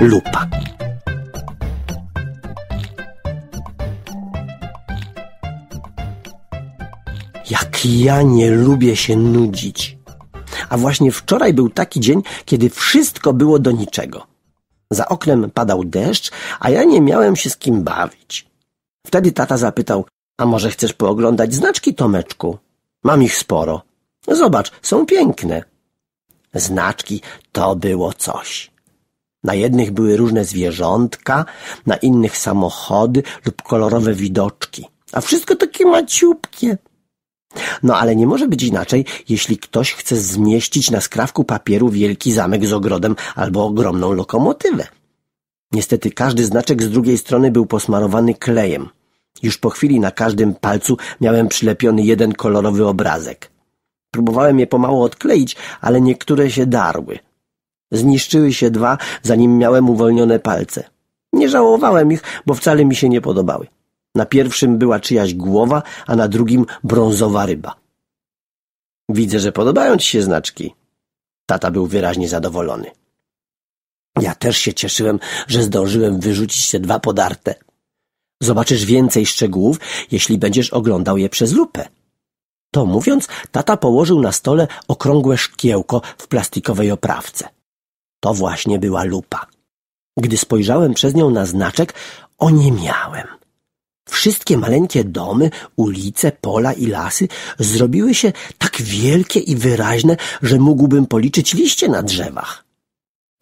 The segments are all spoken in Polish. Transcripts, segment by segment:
lupa. Jak ja nie lubię się nudzić. A właśnie wczoraj był taki dzień, kiedy wszystko było do niczego. Za oknem padał deszcz, a ja nie miałem się z kim bawić. Wtedy tata zapytał, a może chcesz pooglądać znaczki, Tomeczku? Mam ich sporo. Zobacz, są piękne. Znaczki to było coś. Na jednych były różne zwierzątka, na innych samochody lub kolorowe widoczki. A wszystko takie maciupkie. No ale nie może być inaczej, jeśli ktoś chce zmieścić na skrawku papieru wielki zamek z ogrodem albo ogromną lokomotywę. Niestety każdy znaczek z drugiej strony był posmarowany klejem. Już po chwili na każdym palcu miałem przylepiony jeden kolorowy obrazek. Próbowałem je pomału odkleić, ale niektóre się darły. Zniszczyły się dwa, zanim miałem uwolnione palce. Nie żałowałem ich, bo wcale mi się nie podobały. Na pierwszym była czyjaś głowa, a na drugim brązowa ryba. Widzę, że podobają ci się znaczki. Tata był wyraźnie zadowolony. Ja też się cieszyłem, że zdążyłem wyrzucić te dwa podarte. Zobaczysz więcej szczegółów, jeśli będziesz oglądał je przez lupę. To mówiąc, tata położył na stole okrągłe szkiełko w plastikowej oprawce. To właśnie była lupa. Gdy spojrzałem przez nią na znaczek, oniemiałem. Wszystkie maleńkie domy, ulice, pola i lasy zrobiły się tak wielkie i wyraźne, że mógłbym policzyć liście na drzewach.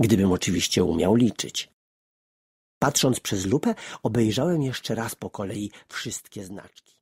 Gdybym oczywiście umiał liczyć. Patrząc przez lupę, obejrzałem jeszcze raz po kolei wszystkie znaczki.